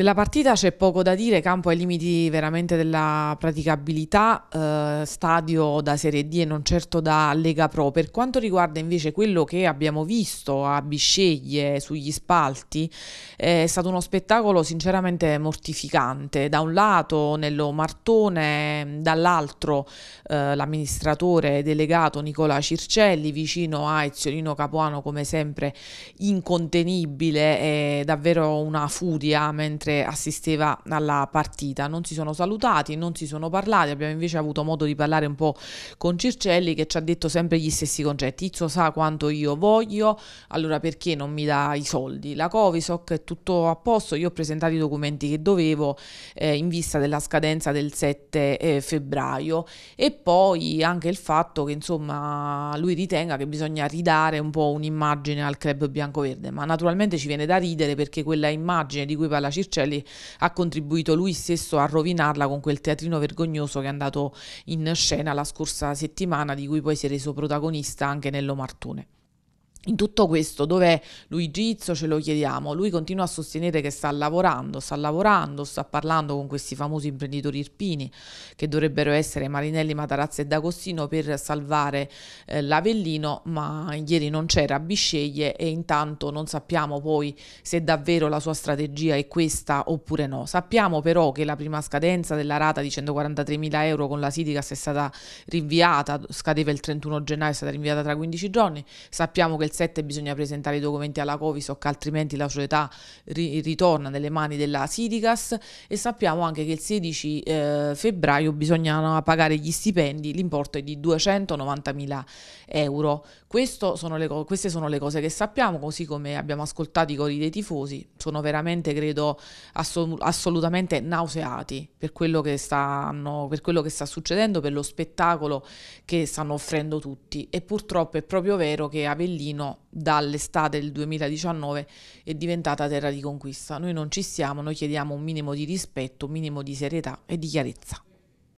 Della partita c'è poco da dire, campo ai limiti veramente della praticabilità, eh, stadio da Serie D e non certo da Lega Pro. Per quanto riguarda invece quello che abbiamo visto a Bisceglie sugli spalti, eh, è stato uno spettacolo sinceramente mortificante. Da un lato Nello Martone, dall'altro eh, l'amministratore delegato Nicola Circelli, vicino a Eziolino Capuano come sempre incontenibile, e davvero una furia mentre mentre assisteva alla partita. Non si sono salutati, non si sono parlati, abbiamo invece avuto modo di parlare un po' con Circelli che ci ha detto sempre gli stessi concetti. Izzo sa quanto io voglio, allora perché non mi dà i soldi? La Covisoc è tutto a posto, io ho presentato i documenti che dovevo eh, in vista della scadenza del 7 eh, febbraio e poi anche il fatto che insomma lui ritenga che bisogna ridare un po' un'immagine al club bianco-verde, ma naturalmente ci viene da ridere perché quella immagine di cui parla Circelli Circeli cioè ha contribuito lui stesso a rovinarla con quel teatrino vergognoso che è andato in scena la scorsa settimana, di cui poi si è reso protagonista anche Nello in tutto questo, dov'è Luigi Izzo? Ce lo chiediamo. Lui continua a sostenere che sta lavorando, sta lavorando, sta parlando con questi famosi imprenditori irpini che dovrebbero essere Marinelli, Matarazza e D'Agostino per salvare eh, l'Avellino, ma ieri non c'era Bisceglie e intanto non sappiamo poi se davvero la sua strategia è questa oppure no. Sappiamo però che la prima scadenza della rata di 143 mila euro con la Sidica è stata rinviata, scadeva il 31 gennaio, è stata rinviata tra 15 giorni. Sappiamo che del 7 bisogna presentare i documenti alla Covisoc, altrimenti la società ri- ritorna nelle mani della Sidigas e sappiamo anche che il 16 eh, febbraio bisogna pagare gli stipendi, l'importo è di 290.000 euro. Sono co- queste sono le cose che sappiamo, così come abbiamo ascoltato i cori dei tifosi, sono veramente, credo, assolutamente nauseati per quello, stanno, per quello, che sta succedendo, per lo spettacolo che stanno offrendo tutti. E purtroppo è proprio vero che Avellino dall'estate del 2019 è diventata terra di conquista. Noi non ci siamo, noi chiediamo un minimo di rispetto, un minimo di serietà e di chiarezza.